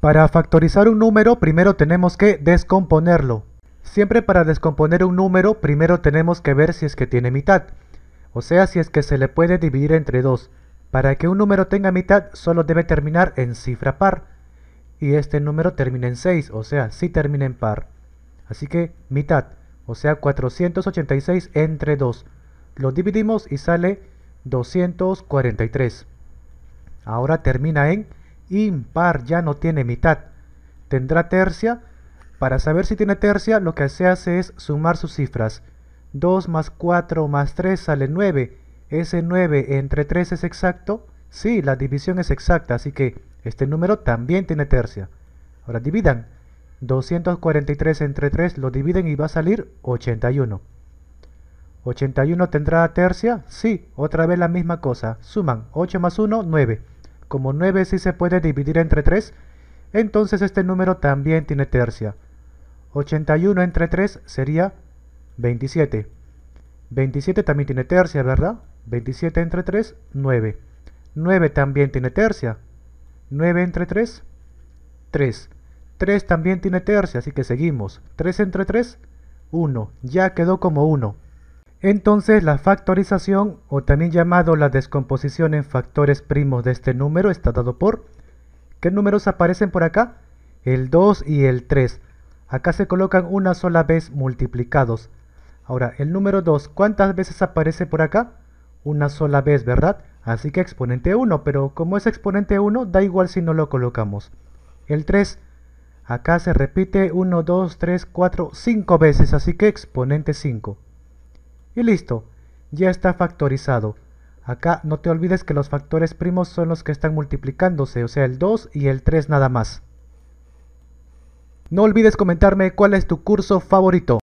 Para factorizar un número primero tenemos que descomponerlo. Siempre para descomponer un número primero tenemos que ver si es que tiene mitad. O sea, si es que se le puede dividir entre 2. Para que un número tenga mitad solo debe terminar en cifra par. Y este número termina en 6, o sea, sí termina en par. Así que mitad, o sea 486 entre 2. Lo dividimos y sale 243. Ahora termina en impar ya no tiene mitad. Tendrá tercia. Para saber si tiene tercia, lo que se hace es sumar sus cifras. 2 más 4 más 3 sale 9. Ese 9 entre 3 es exacto. Sí, la división es exacta, así que este número también tiene tercia. Ahora dividan. 243 entre 3 lo dividen y va a salir 81. 81 tendrá tercia, sí, otra vez la misma cosa, suman 8 más 1, 9 como 9 sí se puede dividir entre 3, entonces este número también tiene tercia. 81 entre 3 sería 27. 27 también tiene tercia, ¿verdad? 27 entre 3, 9. 9 también tiene tercia. 9 entre 3, 3. 3 también tiene tercia, así que seguimos. 3 entre 3, 1. Ya quedó como 1. Entonces la factorización, o también llamado la descomposición en factores primos de este número, está dado por... ¿Qué números aparecen por acá? El 2 y el 3. Acá se colocan una sola vez multiplicados. Ahora, el número 2, ¿cuántas veces aparece por acá? Una sola vez, ¿verdad? Así que exponente 1, pero como es exponente 1, da igual si no lo colocamos. El 3, acá se repite 1, 2, 3, 4, 5 veces, así que exponente 5. Y listo, ya está factorizado. Acá no te olvides que los factores primos son los que están multiplicándose, o sea el 2 y el 3 nada más. No olvides comentarme cuál es tu curso favorito.